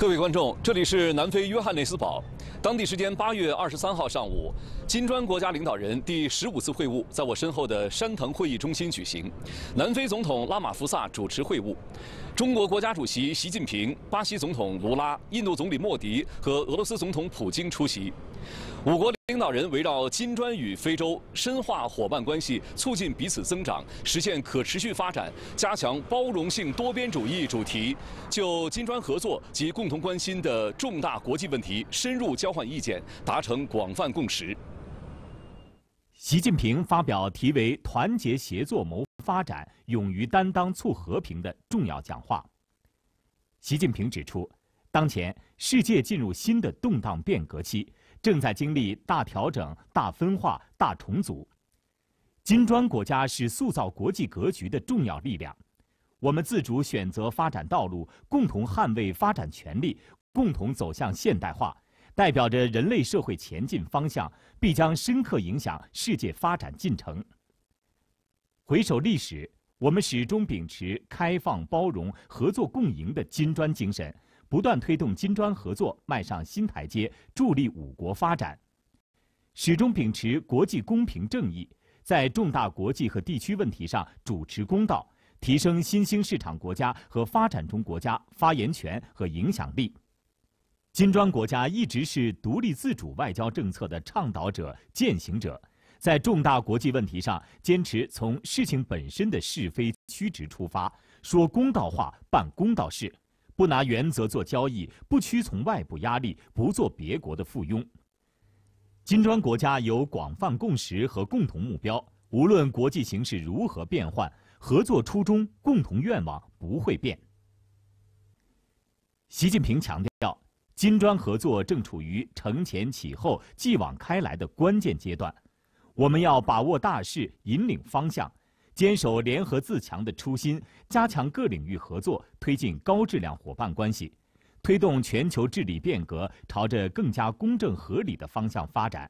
各位观众，这里是南非约翰内斯堡，当地时间八月二十三号上午，金砖国家领导人第十五次会晤在我身后的山藤会议中心举行，南非总统拉马福萨主持会晤。中国国家主席习近平、巴西总统卢拉、印度总理莫迪和俄罗斯总统普京出席。五国领导人围绕“金砖与非洲，深化伙伴关系，促进彼此增长，实现可持续发展，加强包容性多边主义”主题，就金砖合作及共同关心的重大国际问题深入交换意见，达成广泛共识。习近平发表题为“团结协作谋发展，勇于担当促和平”的重要讲话。习近平指出，当前世界进入新的动荡变革期，正在经历大调整、大分化、大重组。金砖国家是塑造国际格局的重要力量，我们自主选择发展道路，共同捍卫发展权利，共同走向现代化。代表着人类社会前进方向，必将深刻影响世界发展进程。回首历史，我们始终秉持开放包容、合作共赢的金砖精神，不断推动金砖合作迈上新台阶，助力五国发展。始终秉持国际公平正义，在重大国际和地区问题上主持公道，提升新兴市场国家和发展中国家发言权和影响力。金砖国家一直是独立自主外交政策的倡导者、践行者，在重大国际问题上坚持从事情本身的是非曲直出发，说公道话、办公道事，不拿原则做交易，不屈从外部压力，不做别国的附庸。金砖国家有广泛共识和共同目标，无论国际形势如何变幻，合作初衷、共同愿望不会变。习近平强调。金砖合作正处于承前启后、继往开来的关键阶段，我们要把握大势、引领方向，坚守联合自强的初心，加强各领域合作，推进高质量伙伴关系，推动全球治理变革朝着更加公正合理的方向发展，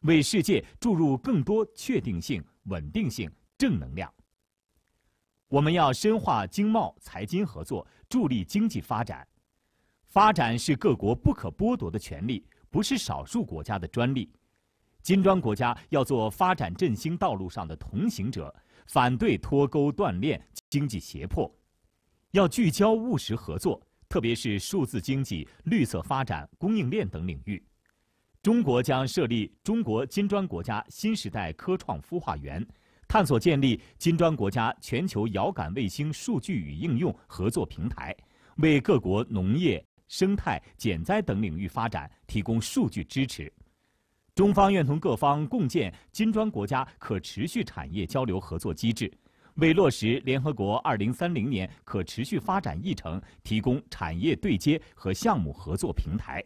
为世界注入更多确定性、稳定性、正能量。我们要深化经贸、财经合作，助力经济发展。发展是各国不可剥夺的权利，不是少数国家的专利。金砖国家要做发展振兴道路上的同行者，反对脱钩断链、经济胁迫，要聚焦务实合作，特别是数字经济、绿色发展、供应链等领域。中国将设立中国金砖国家新时代科创孵化园，探索建立金砖国家全球遥感卫星数据与应用合作平台，为各国农业。生态减灾等领域发展提供数据支持，中方愿同各方共建金砖国家可持续产业交流合作机制，为落实联合国二零三零年可持续发展议程提供产业对接和项目合作平台。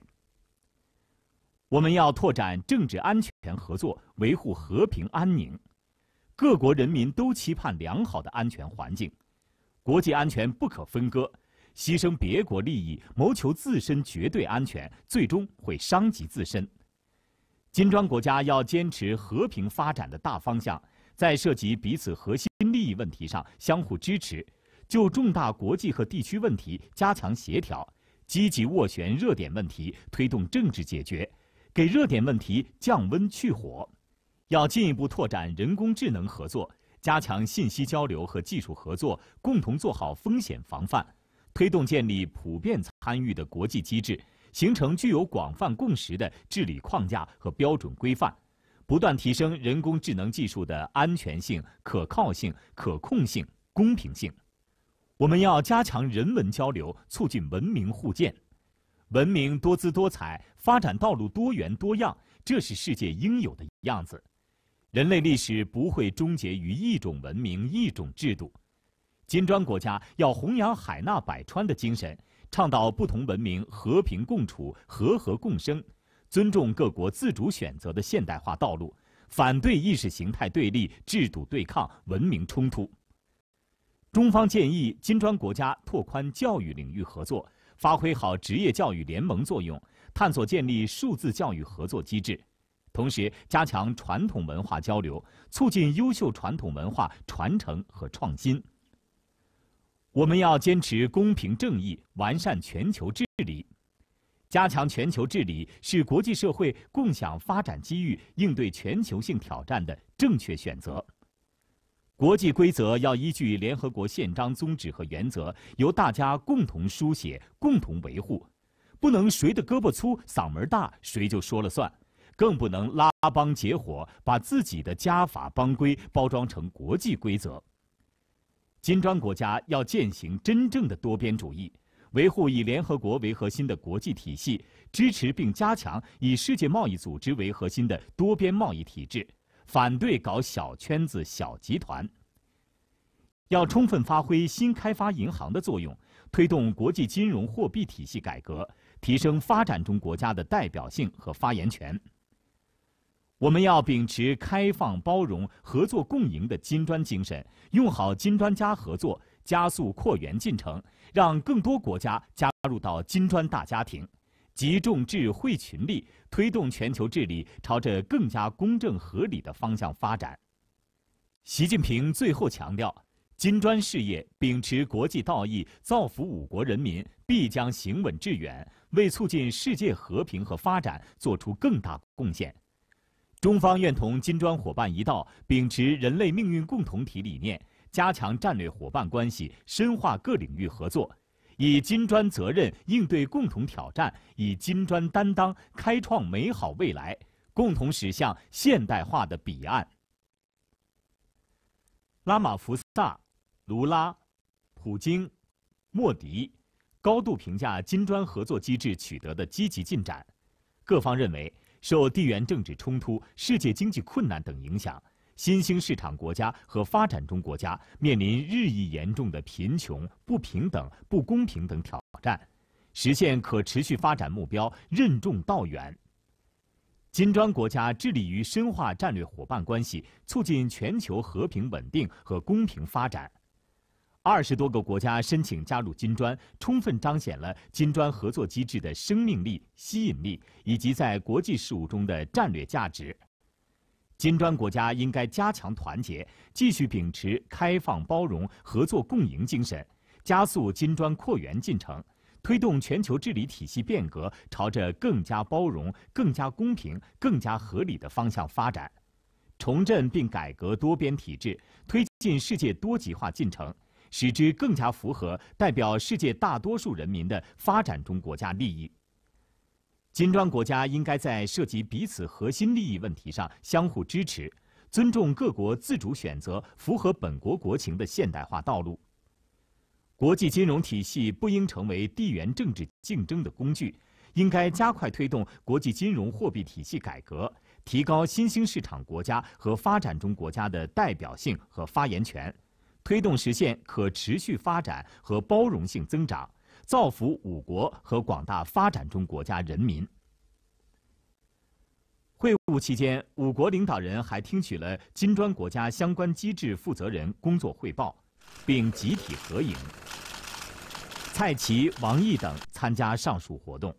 我们要拓展政治安全合作，维护和平安宁，各国人民都期盼良好的安全环境，国际安全不可分割。牺牲别国利益谋求自身绝对安全，最终会伤及自身。金砖国家要坚持和平发展的大方向，在涉及彼此核心利益问题上相互支持，就重大国际和地区问题加强协调，积极斡旋热点问题，推动政治解决，给热点问题降温去火。要进一步拓展人工智能合作，加强信息交流和技术合作，共同做好风险防范。推动建立普遍参与的国际机制，形成具有广泛共识的治理框架和标准规范，不断提升人工智能技术的安全性、可靠性、可控性、公平性。我们要加强人文交流，促进文明互鉴。文明多姿多彩，发展道路多元多样，这是世界应有的样子。人类历史不会终结于一种文明、一种制度。金砖国家要弘扬海纳百川的精神，倡导不同文明和平共处、和和共生，尊重各国自主选择的现代化道路，反对意识形态对立、制度对抗、文明冲突。中方建议金砖国家拓宽教育领域合作，发挥好职业教育联盟作用，探索建立数字教育合作机制，同时加强传统文化交流，促进优秀传统文化传承和创新。我们要坚持公平正义，完善全球治理。加强全球治理是国际社会共享发展机遇、应对全球性挑战的正确选择。国际规则要依据联合国宪章宗旨和原则，由大家共同书写、共同维护，不能谁的胳膊粗、嗓门大谁就说了算，更不能拉帮结伙把自己的家法帮规包装成国际规则。金砖国家要践行真正的多边主义，维护以联合国为核心的国际体系，支持并加强以世界贸易组织为核心的多边贸易体制，反对搞小圈子、小集团。要充分发挥新开发银行的作用，推动国际金融货币体系改革，提升发展中国家的代表性和发言权。我们要秉持开放、包容、合作共赢的金砖精神，用好金砖加合作，加速扩员进程，让更多国家加入到金砖大家庭，集众智、慧群力，推动全球治理朝着更加公正合理的方向发展。习近平最后强调，金砖事业秉持国际道义，造福五国人民，必将行稳致远，为促进世界和平和发展做出更大贡献。中方愿同金砖伙伴一道，秉持人类命运共同体理念，加强战略伙伴关系，深化各领域合作，以金砖责任应对共同挑战，以金砖担当开创美好未来，共同驶向现代化的彼岸。拉马福萨、卢拉、普京、莫迪高度评价金砖合作机制取得的积极进展，各方认为。受地缘政治冲突、世界经济困难等影响，新兴市场国家和发展中国家面临日益严重的贫穷、不平等、不公平等挑战，实现可持续发展目标任重道远。金砖国家致力于深化战略伙伴关系，促进全球和平稳定和公平发展。二十多个国家申请加入金砖，充分彰显了金砖合作机制的生命力、吸引力以及在国际事务中的战略价值。金砖国家应该加强团结，继续秉持开放、包容、合作共赢精神，加速金砖扩员进程，推动全球治理体系变革朝着更加包容、更加公平、更加合理的方向发展，重振并改革多边体制，推进世界多极化进程。使之更加符合代表世界大多数人民的发展中国家利益。金砖国家应该在涉及彼此核心利益问题上相互支持，尊重各国自主选择符合本国国情的现代化道路。国际金融体系不应成为地缘政治竞争的工具，应该加快推动国际金融货币体系改革，提高新兴市场国家和发展中国家的代表性和发言权。推动实现可持续发展和包容性增长，造福五国和广大发展中国家人民。会晤期间，五国领导人还听取了金砖国家相关机制负责人工作汇报，并集体合影。蔡奇、王毅等参加上述活动。